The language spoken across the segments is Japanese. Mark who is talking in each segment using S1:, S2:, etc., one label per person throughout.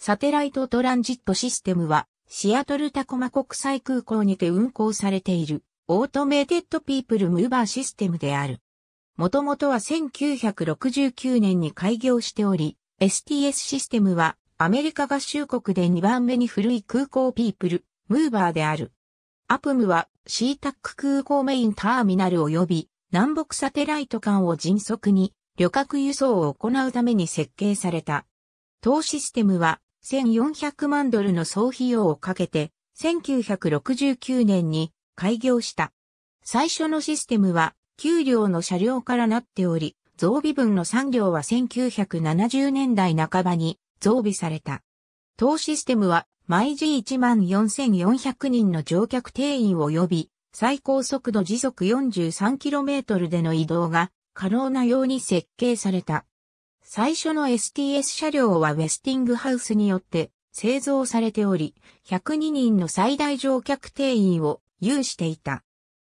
S1: サテライトトランジットシステムは、シアトルタコマ国際空港にて運航されている、オートメーテッドピープルムーバーシステムである。もともとは1969年に開業しており、STS システムは、アメリカ合衆国で2番目に古い空港ピープル、ムーバーである。アプムは、シータック空港メインターミナル及び、南北サテライト間を迅速に、旅客輸送を行うために設計された。当システムは、1400万ドルの総費用をかけて、1969年に開業した。最初のシステムは9両の車両からなっており、増備分の3両は1970年代半ばに増備された。当システムは毎時14,400人の乗客定員を呼び、最高速度時速 43km での移動が可能なように設計された。最初の STS 車両はウェスティングハウスによって製造されており、102人の最大乗客定員を有していた。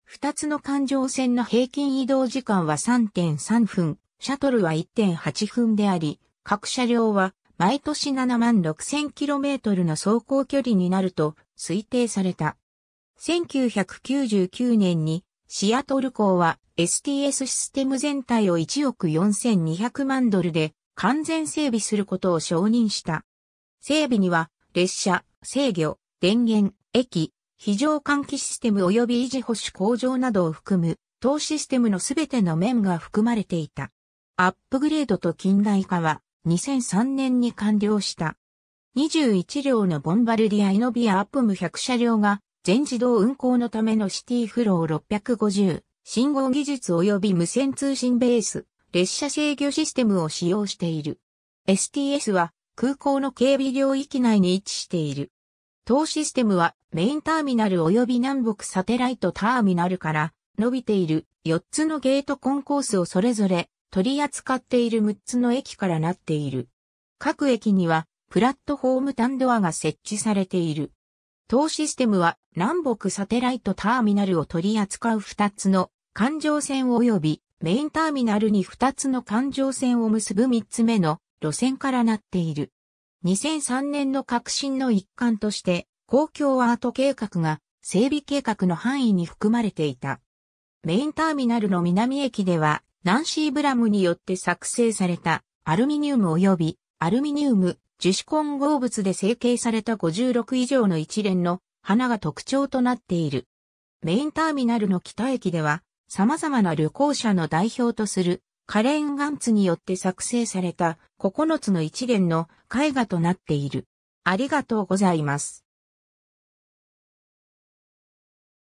S1: 二つの環状線の平均移動時間は3.3分、シャトルは1.8分であり、各車両は毎年7万 6000km の走行距離になると推定された。1999年にシアトル港は STS システム全体を1億4200万ドルで完全整備することを承認した。整備には列車、制御、電源、駅、非常換気システム及び維持保守向上などを含む、当システムのすべての面が含まれていた。アップグレードと近代化は2003年に完了した。21両のボンバルディアイノビアアップム100車両が全自動運行のためのシティフロー650、信号技術及び無線通信ベース、列車制御システムを使用している。STS は空港の警備領域内に位置している。当システムはメインターミナル及び南北サテライトターミナルから伸びている4つのゲートコンコースをそれぞれ取り扱っている6つの駅からなっている。各駅にはプラットフォーム単ドアが設置されている。当システムは南北サテライトターミナルを取り扱う2つの環状線及びメインターミナルに2つの環状線を結ぶ3つ目の路線からなっている。2003年の革新の一環として公共アート計画が整備計画の範囲に含まれていた。メインターミナルの南駅ではナンシー・ブラムによって作成されたアルミニウム及びアルミニウム樹脂混合物で成形された56以上の一連の花が特徴となっている。メインターミナルの北駅では、様々な旅行者の代表とするカレンガンツによって作成された9つの一連の絵画となっている。ありがとうございます。